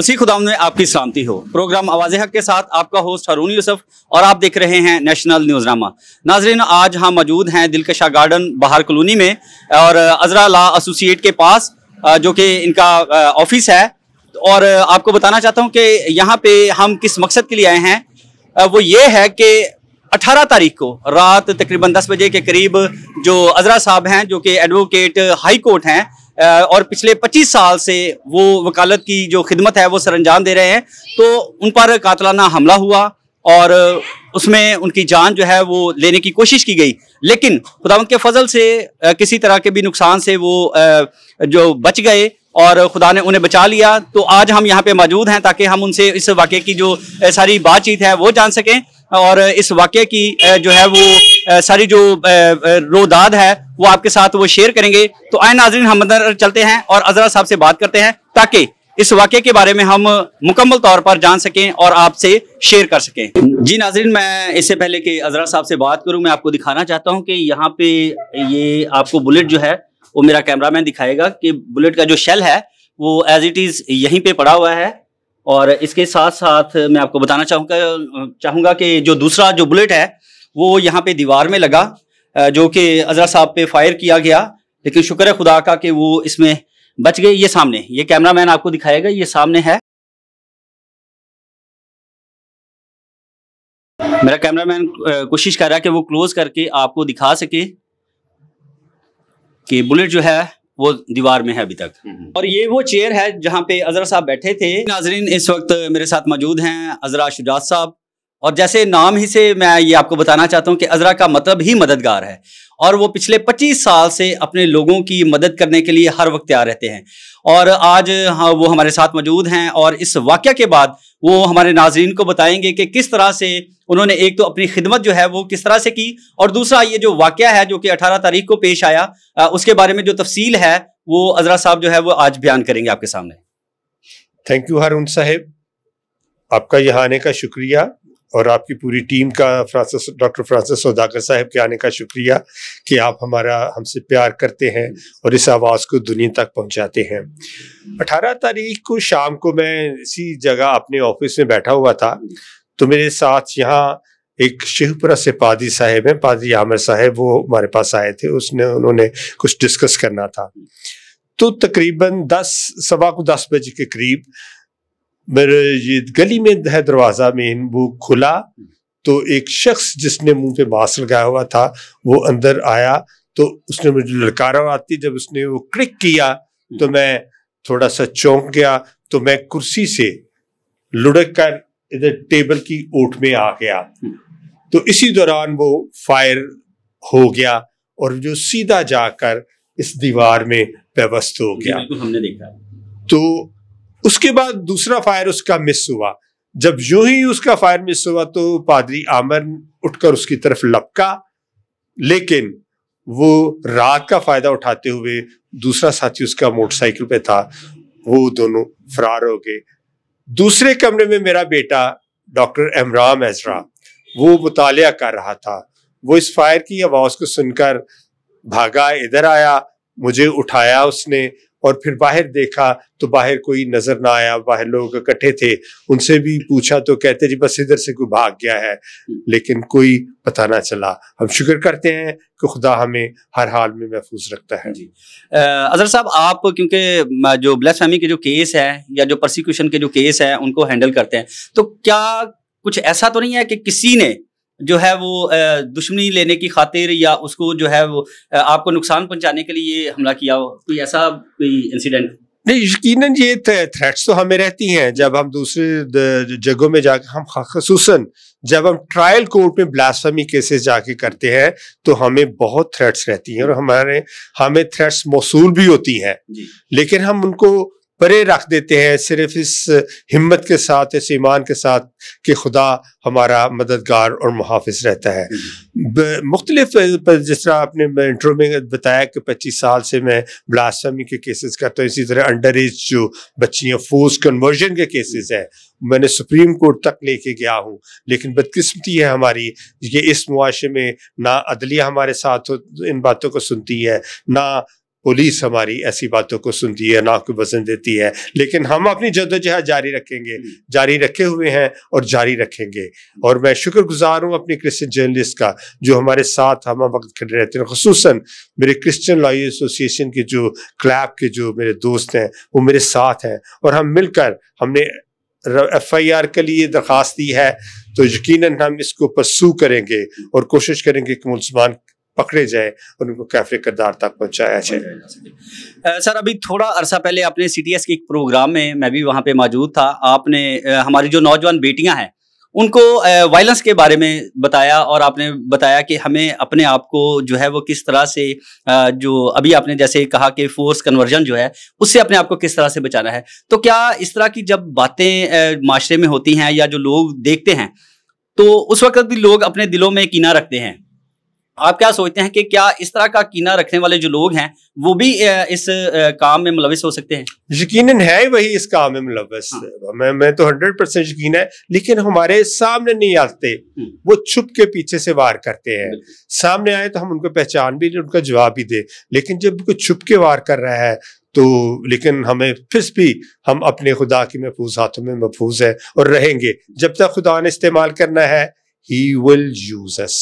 उसी खुदाम में आपकी शांति हो प्रोग्राम आवाज हक के साथ आपका होस्ट हरून यूसुफ और आप देख रहे हैं नेशनल न्यूज नामा नाजरीन आज हम मौजूद हैं दिलकशा गार्डन बाहर कॉलोनी में और अजरा ला एसोसिएट के पास जो कि इनका ऑफिस है और आपको बताना चाहता हूं कि यहाँ पे हम किस मकसद के लिए आए हैं वो ये है कि 18 तारीख को रात तकरीबन 10 बजे के करीब जो अजरा साहब हैं जो कि एडवोकेट हाई कोर्ट हैं और पिछले 25 साल से वो वकालत की जो खिदमत है वो सरंजाम दे रहे हैं तो उन पर कातलाना हमला हुआ और उसमें उनकी जान जो है वो लेने की कोशिश की गई लेकिन खुदावंत के फजल से किसी तरह के भी नुकसान से वो जो बच गए और खुदा ने उन्हें बचा लिया तो आज हम यहाँ पे मौजूद हैं ताकि हम उनसे इस वाक़े की जो सारी बातचीत है वो जान सकें और इस वाक्य की जो है वो सारी जो रोदाद है वो आपके साथ वो शेयर करेंगे तो आए नाजरीन हम अंदर चलते हैं और अजरा साहब से बात करते हैं ताकि इस वाक्य के बारे में हम मुकम्मल तौर पर जान सकें और आपसे शेयर कर सकें जी नाजरीन मैं इससे पहले कि अजरा साहब से बात करूं मैं आपको दिखाना चाहता हूं कि यहाँ पे ये आपको बुलेट जो है वो मेरा कैमरा मैन दिखाएगा कि बुलेट का जो शेल है वो एज इट इज़ यहीं पे पड़ा हुआ है और इसके साथ साथ मैं आपको बताना चाहूंगा चाहूंगा कि जो दूसरा जो बुलेट है वो यहाँ पे दीवार में लगा जो कि अजरा साहब पे फायर किया गया लेकिन शुक्र है खुदा का कि वो इसमें बच गए ये सामने ये कैमरा मैन आपको दिखाएगा ये सामने है मेरा कैमरा मैन कोशिश कर रहा है कि वो क्लोज करके आपको दिखा सके कि बुलेट जो है वो दीवार में है अभी तक हम्म, हम्म। और ये वो चेयर है जहाँ पे अजरा साहब बैठे थे नाजरीन इस वक्त मेरे साथ मौजूद हैं अजरा शुजात साहब और जैसे नाम ही से मैं ये आपको बताना चाहता हूँ कि अजरा का मतलब ही मददगार है और वो पिछले 25 साल से अपने लोगों की मदद करने के लिए हर वक्त तैयार रहते हैं और आज हाँ वो हमारे साथ मौजूद हैं और इस वाक्य के बाद वो हमारे नाजरन को बताएंगे कि किस तरह से उन्होंने एक तो अपनी खिदमत जो है वो किस तरह से की और दूसरा ये जो वाक्य है जो कि 18 तारीख को पेश आया उसके बारे में जो तफसील है वो अजरा साहब जो है वो आज बयान करेंगे आपके सामने थैंक यू हारून साहेब आपका यहाँ आने का शुक्रिया और आपकी पूरी टीम का फ्रांसिस डॉक्टर फ्रांसिस सौदागर साहब के आने का शुक्रिया कि आप हमारा हमसे प्यार करते हैं और इस आवाज़ को दुनिया तक पहुंचाते हैं 18 तारीख को शाम को मैं इसी जगह अपने ऑफिस में बैठा हुआ था तो मेरे साथ यहाँ एक शिवपुरा से पादी साहेब हैं पादी आमिर साहेब वो हमारे पास आए थे उसने उन्होंने कुछ डिस्कस करना था तो तकरीबन दस सवा को दस बजे के करीब गली में है दरवाज़ा में वो खुला तो एक शख्स जिसने मुंह पे मास्क लगाया हुआ था वो अंदर आया तो उसने मुझे ललकारा आती जब उसने वो क्लिक किया तो मैं थोड़ा सा चौंक गया तो मैं कुर्सी से लुढ़क कर इधर टेबल की ओट में आ गया तो इसी दौरान वो फायर हो गया और जो सीधा जाकर इस दीवार में व्यवस्थ हो गया हमने देखा तो उसके बाद दूसरा फायर उसका मिस हुआ जब यूं ही उसका फायर मिस हुआ तो पादरी आमर उठकर उसकी तरफ लपका लेकिन वो रात का फायदा उठाते हुए दूसरा साथी उसका मोटरसाइकिल पे था वो दोनों फरार हो गए दूसरे कमरे में मेरा बेटा डॉक्टर एमराम एजरा वो मुतालिया कर रहा था वो इस फायर की आवाज़ को सुनकर भागा इधर आया मुझे उठाया उसने और फिर बाहर देखा तो बाहर कोई नजर ना आया बाहर लोग इकट्ठे थे उनसे भी पूछा तो कहते जी बस इधर से कोई भाग गया है लेकिन कोई पता ना चला हम शुक्र करते हैं कि खुदा हमें हर हाल में महफूज रखता है जी अजहर साहब आप क्योंकि जो ब्लैस फैमिली के जो केस है या जो प्रोसिक्यूशन के जो केस है उनको हैंडल करते हैं तो क्या कुछ ऐसा तो नहीं है कि किसी ने जो है वो दुश्मनी लेने की खातिर या उसको जो है वो आपको नुकसान पहुंचाने के लिए हमला किया हो कोई ऐसा कोई इंसिडेंट नहीं यकीन ये थ्रेट्स तो हमें रहती हैं जब हम दूसरे जगहों में जाकर हम खसूस जब हम ट्रायल कोर्ट में ब्लास्फमी केसेस जाके करते हैं तो हमें बहुत थ्रेट्स रहती हैं और हमारे हमें थ्रेट्स मौसू भी होती हैं लेकिन हम उनको परे रख देते हैं सिर्फ इस हिम्मत के साथ इस ईमान के साथ कि खुदा हमारा मददगार और मुहाफ़ रहता है मुख्तलिफ जिस तरह आपने इंटरव्यू में बताया कि पच्चीस साल से मैं ब्लास्टमी के केसेस करता हूँ इसी तरह अंडर एज जो बच्चियाँ फोर्स कन्वर्जन के केसेस हैं मैंने सुप्रीम कोर्ट तक लेके गया हूँ लेकिन बदकस्मती है हमारी ये इस मुआशे में ना अदलिया हमारे साथ इन बातों को सुनती है ना पुलिस हमारी ऐसी बातों को सुनती है नाक वजन देती है लेकिन हम अपनी जदोजहद जारी रखेंगे जारी रखे हुए हैं और जारी रखेंगे और मैं शुक्रगुजार हूँ अपनी क्रिश्चियन जर्नलिस्ट का जो हमारे साथ हम वक्त खड़े रहते हैं खसूस मेरे क्रिश्चियन लॉयर एसोसिएशन के जो क्लैब के जो मेरे दोस्त हैं वो मेरे साथ हैं और हम मिलकर हमने एफ आई आर के लिए दरख्वास्त दी है तो यकीन हम इसको परसू करेंगे और कोशिश करेंगे कि मुलजमान पकड़े जाए और उनको कैफे करदार तक पहुंचाया जाए सर अभी थोड़ा अरसा पहले आपने सी के एक प्रोग्राम में मैं भी वहाँ पे मौजूद था आपने हमारी जो नौजवान बेटियाँ हैं उनको वायलेंस के बारे में बताया और आपने बताया कि हमें अपने आप को जो है वो किस तरह से जो अभी आपने जैसे कहा कि फोर्स कन्वर्जन जो है उससे अपने आप को किस तरह से बचाना है तो क्या इस तरह की जब बातें माशरे में होती हैं या जो लोग देखते हैं तो उस वक्त भी लोग अपने दिलों में कीना रखते हैं आप क्या सोचते हैं कि क्या इस तरह का कीना रखने वाले जो लोग हैं वो भी इस काम में मुलविस हो सकते हैं यकीन है वही इस काम में मुलविस हाँ। मैं मैं तो हंड्रेड परसेंट यकीन है लेकिन हमारे सामने नहीं आते हम्म। वो छुप के पीछे से वार करते हैं सामने आए तो हम उनको पहचान भी उनका जवाब भी दे लेकिन जब कोई छुप के वार कर रहा है तो लेकिन हमें फिर भी हम अपने खुदा के महफूज हाथों में महफूज है और रहेंगे जब तक खुदा ने इस्तेमाल करना है he will use us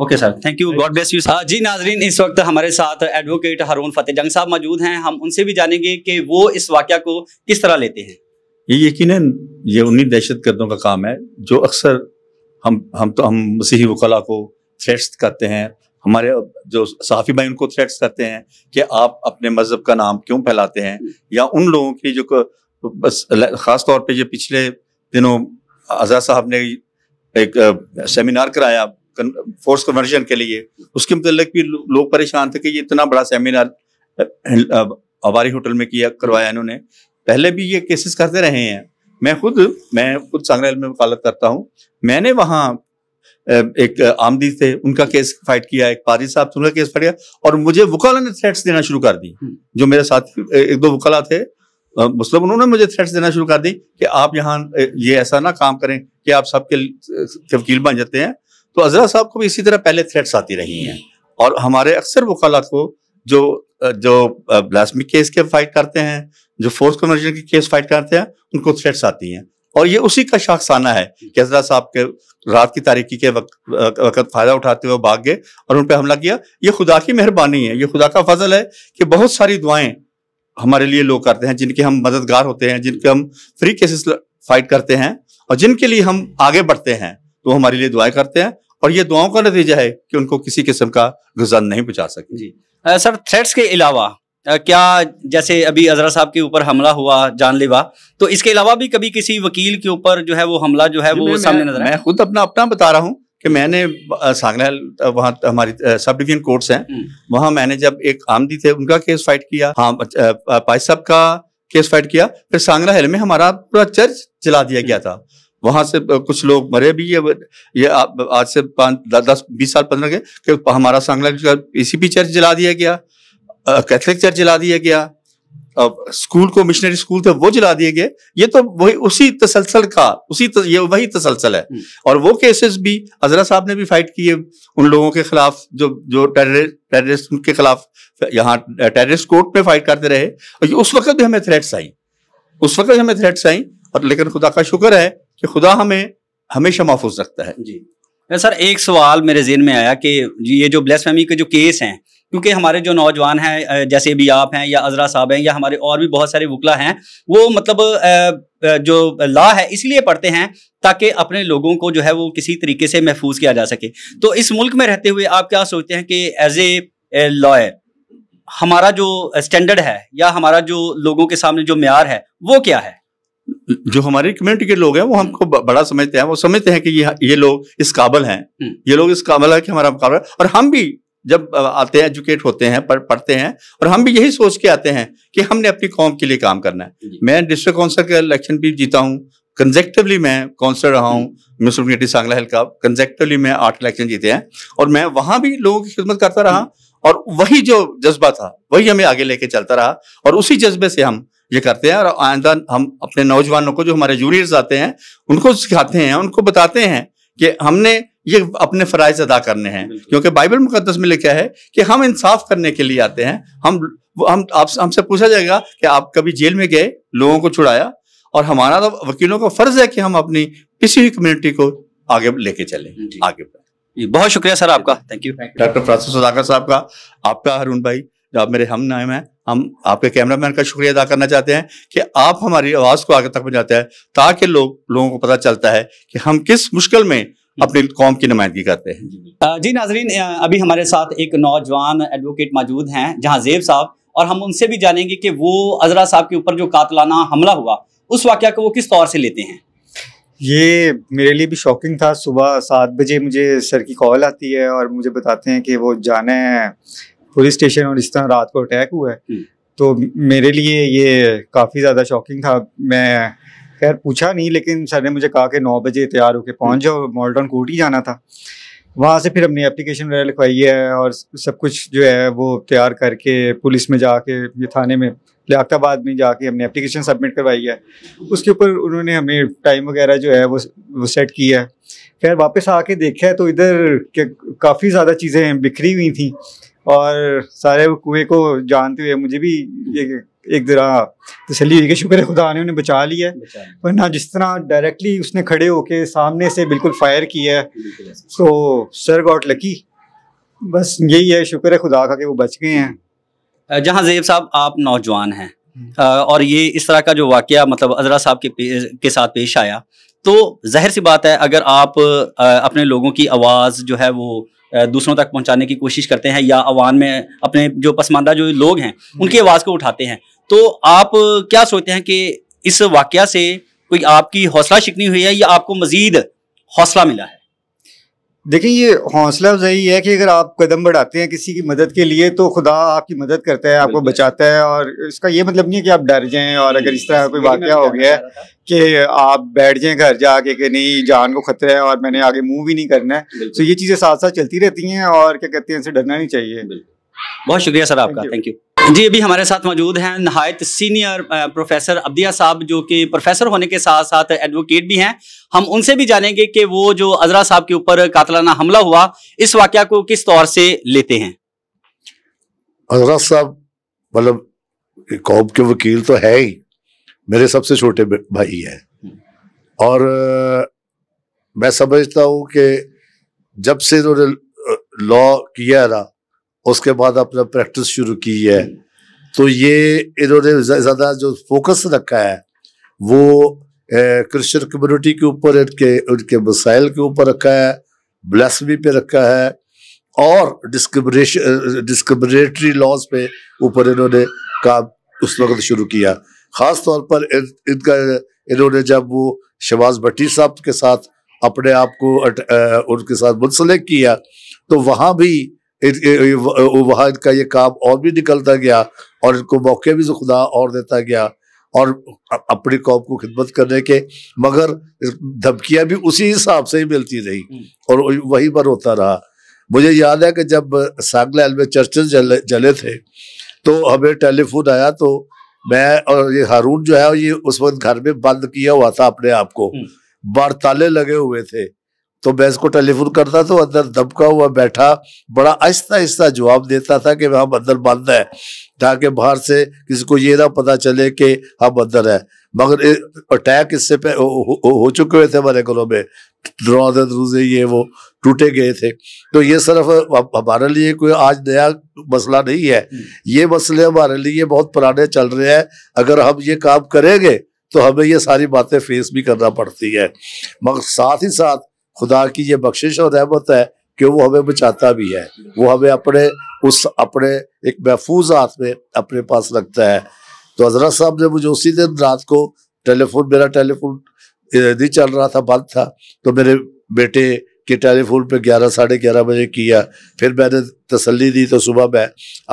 okay sir thank you God bless you जी नाजरीन इस वक्त हमारे साथ एडवोकेट हरून फतेह जंग साहब मौजूद हैं हम उनसे भी जानेंगे कि वो इस वाक्य को किस तरह लेते हैं ये यकीन ये उन्हीं दहशत गर्दों का काम है जो अक्सर हम हम तो हम मसीही वकला को थ्रेट्स करते हैं हमारे जो सहाफ़ी भाई उनको थ्रेट्स करते हैं कि आप अपने मज़हब का नाम क्यों फैलाते हैं या उन लोगों की जो बस ख़ास तौर पर ये पिछले दिनों आज़ाद साहब ने एक सेमिनार कराया फोर्स कन्वर्जन के लिए उसके मतलब भी लोग परेशान थे कि ये इतना बड़ा सेमिनार हमारे होटल में किया करवाया इन्होंने पहले भी ये केसेस करते रहे हैं मैं खुद मैं खुद संग्रहालय में वकालत करता हूँ मैंने वहाँ एक आमदी थे उनका केस फाइट किया एक पारी साहब उनका केस फाइट किया और मुझे वकाला ने थ्रेट्स देना शुरू कर दी हम्म। जो मेरे साथ एक दो वकाला थे मतलब उन्होंने मुझे थ्रेट्स देना शुरू कर दी कि आप यहाँ ये ऐसा ना काम करें कि आप सबके वकील बन जाते हैं तो अजरा साहब को भी इसी तरह पहले थ्रेट्स आती रही हैं और हमारे अक्सर वकालत को जो जो ब्लास्मिक केस के फाइट करते हैं जो फोर्स कन्वर्जन के केस फाइट करते हैं उनको थ्रेट्स आती हैं और ये उसी का शाखसाना है कि हजरा साहब के रात की तारीखी के वक्त वक्त फ़ायदा उठाते हुए भाग गए और उन पर हमला किया ये खुदा की मेहरबानी है ये खुदा का फजल है कि बहुत सारी दुआएं हमारे लिए लोग करते हैं जिनके हम मददगार होते हैं जिनके हम फ्री केसेस फाइट करते हैं और जिनके लिए हम आगे बढ़ते हैं तो हमारे लिए दुआएं करते हैं और ये दुआओं का नतीजा है कि उनको किसी किस्म का गुजर नहीं पहुंचा सके जी आ, सर थ्रेट्स के अलावा क्या जैसे अभी अजरा साहब के ऊपर हमला हुआ जानलेवा तो इसके अलावा भी कभी किसी वकील के ऊपर जो है वो हमला जो है वो सामने नजर मैं खुद अपना अपना बता रहा हूँ कि मैंने सांगला वहाँ हमारी सब डिवीजन कोर्ट्स हैं हम्म। वहाँ मैंने जब एक आमदी थे उनका केस फाइट किया हाँ पाई साहब का केस फाइट किया फिर सांगला हेल में हमारा पूरा चर्च जला दिया गया था वहाँ से कुछ लोग मरे भी ये ये आज से पाँच दस बीस साल पंद्रह के कि हमारा सांगला सी पी चर्च जला दिया गया कैथलिक चर्च जला दिया गया अब स्कूल को मिशनरी स्कूल थे वो जला दिए गए ये तो वही उसी तसलसल का उसी तस, ये वही तसलसल है हम्म। और वो केसेस भी अजरा साहब ने भी फाइट किए उन लोगों के खिलाफ जो जो टेररिस्ट टेररिस्ट के खिलाफ यहाँ टेररिस्ट कोर्ट में फाइट करते रहे और उस वक्त भी हमें थ्रेट्स आई उस वक्त भी हमें थ्रेट्स आई और लेकिन खुदा का शुक्र है कि खुदा हमें हमेशा महफूज रखता है जी सर एक सवाल मेरे जेन में आया कि ये जो ब्लेस फैमिली के जो केस हैं क्योंकि हमारे जो नौजवान हैं जैसे भी आप हैं या अजरा साहब हैं या हमारे और भी बहुत सारे वकला हैं वो मतलब जो ला है इसलिए पढ़ते हैं ताकि अपने लोगों को जो है वो किसी तरीके से महफूज किया जा सके तो इस मुल्क में रहते हुए आप क्या सोचते हैं कि एज ए लॉयर हमारा जो स्टैंडर्ड है या हमारा जो लोगों के सामने जो मैार है वो क्या है जो हमारे कम्युनिटी के लोग हैं वो हमको बड़ा समझते हैं वो समझते हैं कि ये ये लोग इस काबल हैं हम्म। ये लोग इस काबल है कि हमारा मुकाबला और हम भी जब आते हैं एजुकेट होते हैं पढ़ पढ़ते हैं और हम भी यही सोच के आते हैं कि हमने अपनी कौम के लिए काम करना है मैं डिस्ट्रिक्ट काउंसिल का इलेक्शन भी जीता हूँ कंजेक्टिवली मैं काउंसिलर रहा हूँ म्यूनसिपल कमेटी सांगला हिल का कंजेक्टिवली मैं आठ इलेक्शन जीते हैं और मैं वहाँ भी लोगों की खिदमत करता रहा हम्म। और वही जो जज्बा था वही हमें आगे लेके चलता रहा और उसी जज्बे से हम ये करते हैं और आइंदा हम अपने नौजवानों को जो हमारे जूनियर्स आते हैं उनको सिखाते हैं उनको बताते हैं कि हमने ये अपने फ़राइज अदा करने हैं क्योंकि बाइबल मुकदस में लिखा है कि हम इंसाफ करने के लिए आते हैं हम हम आप हमसे पूछा जाएगा कि आप कभी जेल में गए लोगों को छुड़ाया और हमारा तो वकीलों का फर्ज है कि हम अपनी किसी भी कम्युनिटी को आगे लेके चलें आगे बहुत शुक्रिया सर आपका thank you doctor Francis Sadakar sahab का आपका हरून भाई जो आप मेरे हम नाम हैं हम आपके कैमरामैन का शुक्रिया अदा करना चाहते हैं कि आप हमारी आवाज़ को आगे तक पहुँचाते हैं ताकि लोग लोगों को पता चलता है कि हम किस मुश्किल में अपनी कौम की नुमाइंदगी करते हैं जी नाजरीन अभी हमारे साथ एक नौजवान एडवोकेट मौजूद हैं जहाँ जेब साहब और हम उनसे भी जानेंगे कि वो अजरा साहब के ऊपर जो कातलाना हमला हुआ उस वाक्य को वो किस तौर से लेते हैं ये मेरे लिए भी शॉकिंग था सुबह सात बजे मुझे सर की कॉल आती है और मुझे बताते हैं कि वो जाना है पुलिस स्टेशन और इस तरह रात को अटैक हुआ है हम्म। तो मेरे लिए ये काफ़ी ज़्यादा शॉकिंग था मैं खैर पूछा नहीं लेकिन सर ने मुझे कहा कि नौ बजे तैयार होकर पहुँच जाओ मॉल्टन कोर्ट ही जाना था वहाँ से फिर हमने एप्लीकेशन वगैरह लिखवाई है और सब कुछ जो है वो तैयार करके पुलिस में जाके ये थाने में लियाबाद में जाके हमने एप्लीकेशन सबमिट करवाई है उसके ऊपर उन्होंने हमें टाइम वगैरह जो है वो वो सेट किया है खैर वापस आके देखा है तो इधर काफ़ी ज़्यादा चीज़ें बिखरी हुई थी और सारे कुएं को जानते हुए मुझे भी एक एक जरा तसली हुई कि शुक्र खुदा ने उन्हें बचा लिया है वरना जिस तरह डायरेक्टली उसने खड़े होके सामने से बिल्कुल फायर किया है सो सर गॉट लकी बस यही है शुक्र है खुदा का कि वो बच गए हैं जहाँ जेब साहब आप नौजवान हैं हम्म। और ये इस तरह का जो वाक़ मतलब अजरा साहब के के साथ पेश आया तो जहर सी बात है अगर आप अपने लोगों की आवाज़ जो है वो दूसरों तक पहुंचाने की कोशिश करते हैं या अवान में अपने जो पसमानदा जो लोग हैं उनकी आवाज़ को उठाते हैं तो आप क्या सोचते हैं कि इस वाक़ से कोई आपकी हौसला शिकनी हुई है या आपको मज़ीद हौसला मिला है देखिए ये हौसला अफजाई है कि अगर आप कदम बढ़ाते हैं किसी की मदद के लिए तो खुदा आपकी मदद करता है आपको बचाता है और इसका ये मतलब नहीं है कि आप डर जाएं और अगर इस तरह कोई वाक़ हो गया है कि आप बैठ जाएं घर जाके कि नहीं जान को खतरा है और मैंने आगे मूव भी नहीं करना है तो ये चीज़ें साथ साथ चलती रहती हैं और क्या कहते हैं इनसे डरना नहीं चाहिए बहुत शुक्रिया सर आपका थैंक यू जी अभी हमारे साथ मौजूद हैं नहायत सीनियर प्रोफेसर अब्दिया साहब जो कि प्रोफेसर होने के साथ साथ एडवोकेट भी हैं हम उनसे भी जानेंगे कि वो जो अजरा साहब के ऊपर कातलाना हमला हुआ इस वाक्य को किस तौर से लेते हैं अजरा साहब मतलब कौम के वकील तो है ही मेरे सबसे छोटे भाई हैं और मैं समझता हूँ कि जब से उन्होंने लॉ किया ना उसके बाद अपना प्रैक्टिस शुरू की है तो ये इन्होंने ज़्यादा जो फोकस रखा है वो क्रिश्चियन कम्युनिटी के ऊपर इनके उनके मसाइल के ऊपर रखा है ब्लैसमी पे रखा है और डिस्क्रिमिनेशन डिस्क्रिमिनेटरी लॉज पे ऊपर इन्होंने काम उस वक्त शुरू किया ख़ास तौर पर इन, इनका इन्होंने जब वो शहबाज भट्टी साहब के साथ अपने आप को उनके साथ मुंसलिक किया तो वहाँ भी वहाद इनका ये काम और भी निकलता गया और इनको मौके भी खुदा और देता गया और अपनी कौम को खिदमत करने के मगर धमकियां भी उसी हिसाब से ही मिलती रही हम्म। और वही पर होता रहा मुझे याद है कि जब सांगलाल में चर्चे जले, जले थे तो हमें टेलीफोन आया तो मैं और ये हारून जो है ये उस वक्त घर में बंद किया हुआ था अपने आप को हम्म। बार ताले लगे हुए थे तो मैं इसको टेलीफोन करता तो अंदर दबका हुआ बैठा बड़ा आहिस्ता आहिस्ता जवाब देता था कि हम अंदर बंद है ताकि बाहर से किसी को ये ना पता चले कि हम अंदर है मगर अटैक इससे पे हो, हो, हो चुके हुए थे हमारे घरों में दरवाजे दरूजे ये वो टूटे गए थे तो ये सिर्फ हमारे लिए कोई आज नया मसला नहीं है ये मसले हमारे लिए बहुत पुराने चल रहे हैं अगर हम ये काम करेंगे तो हमें ये सारी बातें फेस भी करना पड़ती है मगर साथ ही साथ खुदा की ये बख्शिश और रहमत है कि वो हमें बचाता भी है वो हमें अपने उस अपने एक महफूज हाथ में अपने पास रखता है तो हजरत साहब ने मुझे उसी दिन रात को टेलीफोन मेरा टेलीफोन नहीं चल रहा था बंद था तो मेरे बेटे के टेलीफोन पे ग्यारह साढ़े ग्यारह बजे किया फिर मैंने तसल्ली दी तो सुबह मैं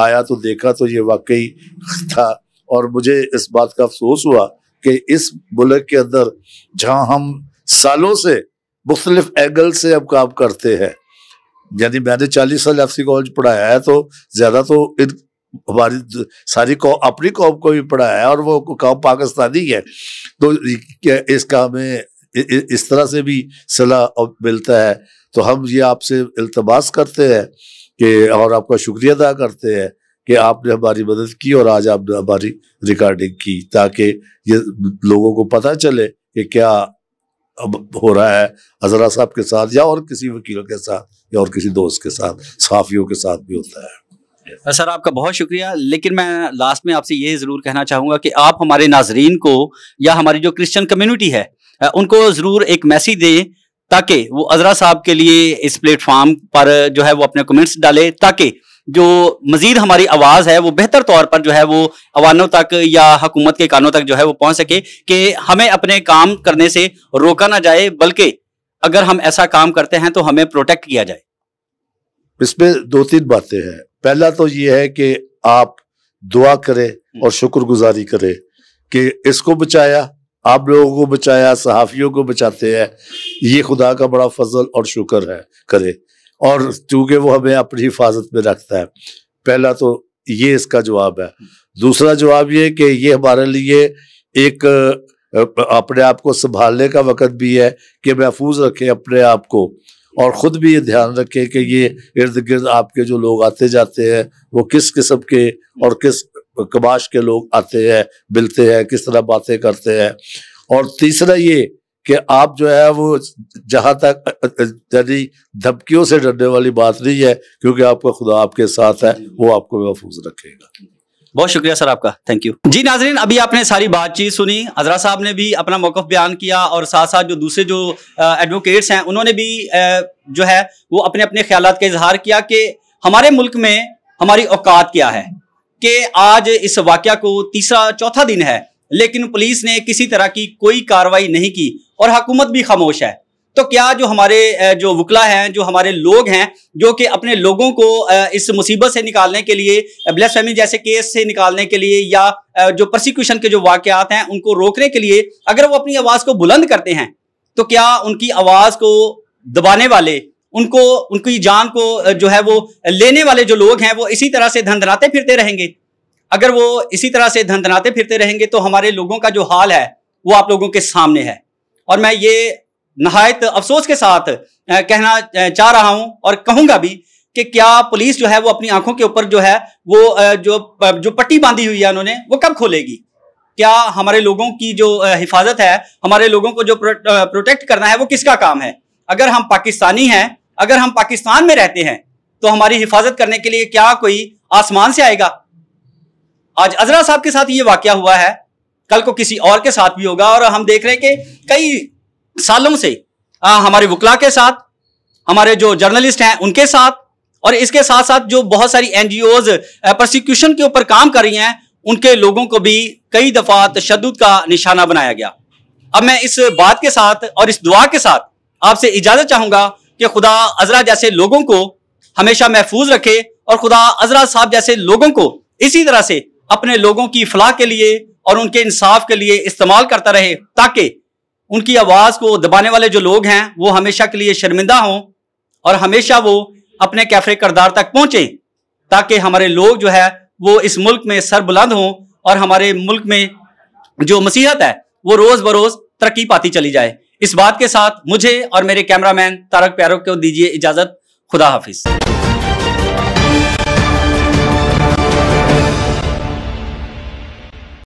आया तो देखा तो ये वाकई था और मुझे इस बात का अफसोस हुआ कि इस मुल्क के अंदर जहाँ हम सालों से मुख्तलिफ एंगल से हम काम करते हैं यानी मैंने चालीस साल एफ कॉलेज पढ़ाया है तो ज़्यादा तो इन हमारी सारी कौ अपनी कौम को भी पढ़ाया है और वो कौम पाकिस्तानी है तो इस काम में इस तरह से भी सलाह मिलता है तो हम ये आपसे अल्तबास करते हैं कि और आपका शुक्रिया अदा करते हैं कि आपने हमारी मदद की और आज आपने हमारी रिकॉर्डिंग की ताकि ये लोगों को पता चले कि क्या अब हो रहा है हजरा साहब के साथ या और किसी वकील के साथ या और किसी दोस्त के साथ साफियों के साथ भी होता है सर आपका बहुत शुक्रिया लेकिन मैं लास्ट में आपसे ये ज़रूर कहना चाहूंगा कि आप हमारे नाजरीन को या हमारी जो क्रिश्चियन कम्युनिटी है उनको ज़रूर एक मैसेज दें ताकि वो अजरा साहब के लिए इस प्लेटफॉर्म पर जो है वो अपने कमेंट्स डाले ताकि जो मजीद हमारी आवाज़ है वो बेहतर तौर पर जो है वो अवानों तक या हकूमत के कानों तक जो है वो पहुंच सके कि हमें अपने काम करने से रोका ना जाए बल्कि अगर हम ऐसा काम करते हैं तो हमें प्रोटेक्ट किया जाए इसमें दो तीन बातें हैं पहला तो ये है कि आप दुआ करें और शुक्रगुजारी करें कि इसको बचाया आप लोगों को बचाया सहाफ़ियों को बचाते हैं ये खुदा का बड़ा फजल और शुक्र है करे और चूंकि वो हमें अपनी हिफाजत में रखता है पहला तो ये इसका जवाब है दूसरा जवाब ये कि ये हमारे लिए एक अपने आप को संभालने का वक़्त भी है कि महफूज रखें अपने आप को और ख़ुद भी ये ध्यान रखें कि ये इर्द गिर्द आपके जो लोग आते जाते हैं वो किस किस्म के और किस कबाश के लोग आते हैं मिलते हैं किस तरह बातें करते हैं और तीसरा ये कि आप जो है वो जहां तक यानी धमकियों से डरने वाली बात नहीं है क्योंकि आपका खुदा आपके साथ है वो आपको महफूज रखेगा बहुत शुक्रिया सर आपका थैंक यू जी नाजरीन अभी आपने सारी बातचीत सुनी अजरा साहब ने भी अपना मौकफ बयान किया और साथ साथ जो दूसरे जो एडवोकेट्स हैं उन्होंने भी जो है वो अपने अपने ख्याल का इजहार किया कि हमारे मुल्क में हमारी औकात क्या है कि आज इस वाक्य को तीसरा चौथा दिन है लेकिन पुलिस ने किसी तरह की कोई कार्रवाई नहीं की और हकूमत भी खामोश है तो क्या जो हमारे जो वकला हैं जो हमारे लोग हैं जो कि अपने लोगों को इस मुसीबत से निकालने के लिए ब्लैस फैमिली जैसे केस से निकालने के लिए या जो प्रोसिक्यूशन के जो वाकयात हैं उनको रोकने के लिए अगर वो अपनी आवाज़ को बुलंद करते हैं तो क्या उनकी आवाज़ को दबाने वाले उनको उनकी जान को जो है वो लेने वाले जो लोग हैं वो इसी तरह से धंधनाते फिरते रहेंगे अगर वो इसी तरह से धनाते फिरते रहेंगे तो हमारे लोगों का जो हाल है वो आप लोगों के सामने है और मैं ये नहायत अफसोस के साथ कहना चाह रहा हूं और कहूंगा भी कि क्या पुलिस जो है वो अपनी आंखों के ऊपर जो है वो जो जो पट्टी बांधी हुई है उन्होंने वो कब खोलेगी क्या हमारे लोगों की जो हिफाजत है हमारे लोगों को जो प्रोटेक्ट करना है वो किसका काम है अगर हम पाकिस्तानी हैं अगर हम पाकिस्तान में रहते हैं तो हमारी हिफाजत करने के लिए क्या कोई आसमान से आएगा आज अजरा साहब के साथ ये वाक्य हुआ है कल को किसी और के साथ भी होगा और हम देख रहे हैं कि कई सालों से आ, हमारे वकला के साथ हमारे जो जर्नलिस्ट हैं उनके साथ और इसके साथ साथ जो बहुत सारी एन प्रोसिक्यूशन के ऊपर काम कर रही हैं उनके लोगों को भी कई दफ़ा तशद का निशाना बनाया गया अब मैं इस बात के साथ और इस दुआ के साथ आपसे इजाज़त चाहूंगा कि खुदा अजरा जैसे लोगों को हमेशा महफूज रखे और खुदा अजरा साहब जैसे लोगों को इसी तरह से अपने लोगों की फलाह के लिए और उनके इंसाफ के लिए इस्तेमाल करता रहे ताकि उनकी आवाज़ को दबाने वाले जो लोग हैं वो हमेशा के लिए शर्मिंदा हों और हमेशा वो अपने कैफे करदार तक पहुँचें ताकि हमारे लोग जो है वो इस मुल्क में सरबुलंद हों और हमारे मुल्क में जो मसीहत है वो रोज़ बरोज़ तरक्की पाती चली जाए इस बात के साथ मुझे और मेरे कैमरामैन तारक प्यारों को दीजिए इजाज़त खुदा हाफिज़